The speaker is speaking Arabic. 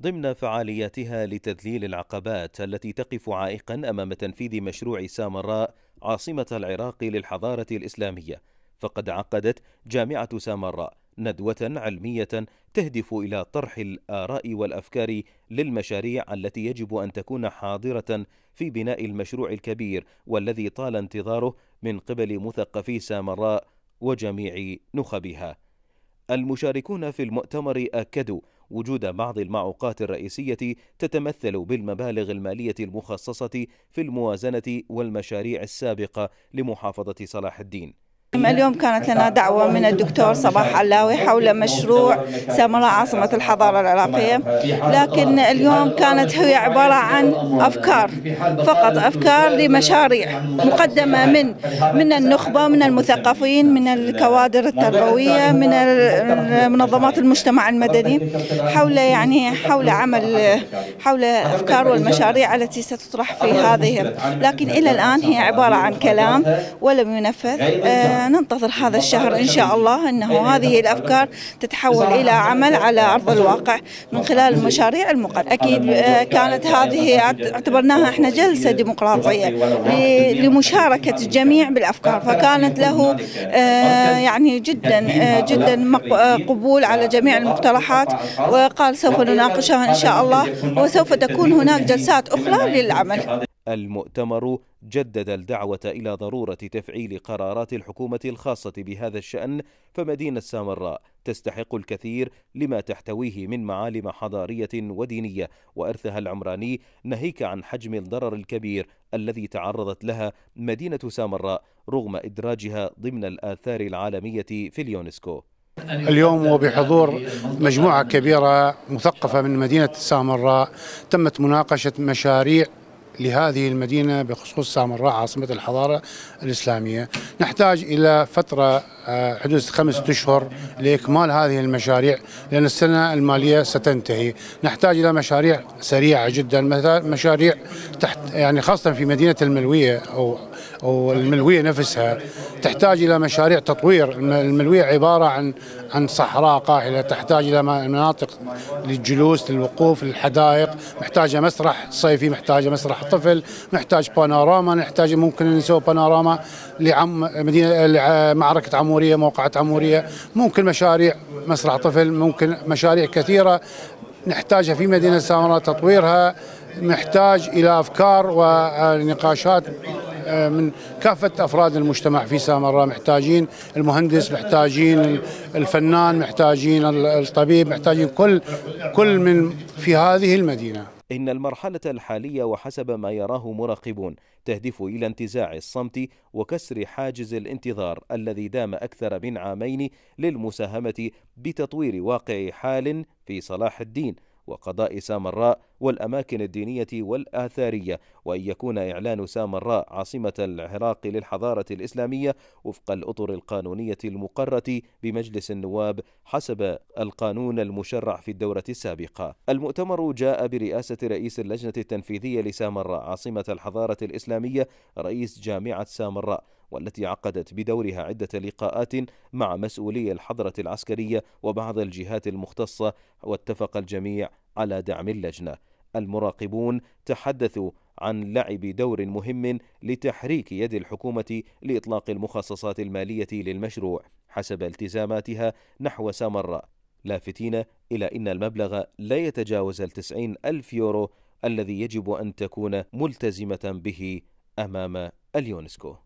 ضمن فعالياتها لتذليل العقبات التي تقف عائقا امام تنفيذ مشروع سامراء عاصمه العراق للحضاره الاسلاميه فقد عقدت جامعه سامراء ندوه علميه تهدف الى طرح الاراء والافكار للمشاريع التي يجب ان تكون حاضره في بناء المشروع الكبير والذي طال انتظاره من قبل مثقفي سامراء وجميع نخبها المشاركون في المؤتمر اكدوا وجود بعض المعوقات الرئيسية تتمثل بالمبالغ المالية المخصصة في الموازنة والمشاريع السابقة لمحافظة صلاح الدين اليوم كانت لنا آه، دعوة من آه، الدكتور آه، صباح علاوي حول مشروع سامراء عاصمة الحضارة العراقية لكن اليوم كانت هي عبارة عن أفكار فقط أفكار لمشاريع مقدمة من من النخبة من المثقفين من الكوادر التربوية من منظمات المجتمع المدني حول يعني حول عمل حول أفكار والمشاريع التي ستطرح في هذه لكن إلى الآن هي عبارة عن كلام ولم ينفذ ننتظر هذا الشهر إن شاء الله أنه إيه، هذه الأفكار تتحول إلى عمل على أرض الواقع من خلال المشاريع المقدمة أكيد آه، كانت هذه اعتبرناها إحنا جلسة ديمقراطية لمشاركة الجميع بالأفكار فكانت له آه، يعني جدا آه، جدا قبول على جميع المقترحات وقال سوف نناقشها إن شاء الله وسوف تكون هناك جلسات أخرى للعمل المؤتمر جدد الدعوة إلى ضرورة تفعيل قرارات الحكومة الخاصة بهذا الشأن، فمدينة سامراء تستحق الكثير لما تحتويه من معالم حضارية ودينية وإرثها العمراني، ناهيك عن حجم الضرر الكبير الذي تعرضت لها مدينة سامراء رغم إدراجها ضمن الآثار العالمية في اليونسكو. اليوم وبحضور مجموعة كبيرة مثقفة من مدينة سامراء تمت مناقشة مشاريع لهذه المدينة بخصوص سامراء عاصمة الحضارة الإسلامية نحتاج إلى فترة آه، حدود خمسة أشهر لإكمال هذه المشاريع لأن السنة المالية ستنتهي نحتاج إلى مشاريع سريعة جدا مشاريع تحت يعني خاصة في مدينة الملوية أو والملويه نفسها تحتاج الى مشاريع تطوير الملويه عباره عن عن صحراء قاحله تحتاج الى مناطق للجلوس للوقوف للحدائق محتاجه مسرح صيفي محتاجه مسرح طفل محتاج بانوراما نحتاج ممكن نسوي بانوراما لعم مدينه لمعركه عموريه موقعة عموريه ممكن مشاريع مسرح طفل ممكن مشاريع كثيره نحتاجها في مدينه سامراء تطويرها محتاج الى افكار ونقاشات آه، آه، من كافة أفراد المجتمع في سامراء محتاجين المهندس محتاجين الفنان محتاجين الطبيب محتاجين كل كل من في هذه المدينة إن المرحلة الحالية وحسب ما يراه مراقبون تهدف إلى انتزاع الصمت وكسر حاجز الانتظار الذي دام أكثر من عامين للمساهمة بتطوير واقع حال في صلاح الدين وقضاء سامراء والأماكن الدينية والآثارية وأن يكون إعلان سامراء عاصمة العراق للحضارة الإسلامية وفق الأطر القانونية المقرة بمجلس النواب حسب القانون المشرع في الدورة السابقة المؤتمر جاء برئاسة رئيس اللجنة التنفيذية لسامراء عاصمة الحضارة الإسلامية رئيس جامعة سامراء والتي عقدت بدورها عدة لقاءات مع مسؤولي الحضرة العسكرية وبعض الجهات المختصة واتفق الجميع على دعم اللجنة. المراقبون تحدثوا عن لعب دور مهم لتحريك يد الحكومة لإطلاق المخصصات المالية للمشروع حسب التزاماتها نحو سامراء لافتين إلى أن المبلغ لا يتجاوز التسعين ألف يورو الذي يجب أن تكون ملتزمة به أمام اليونسكو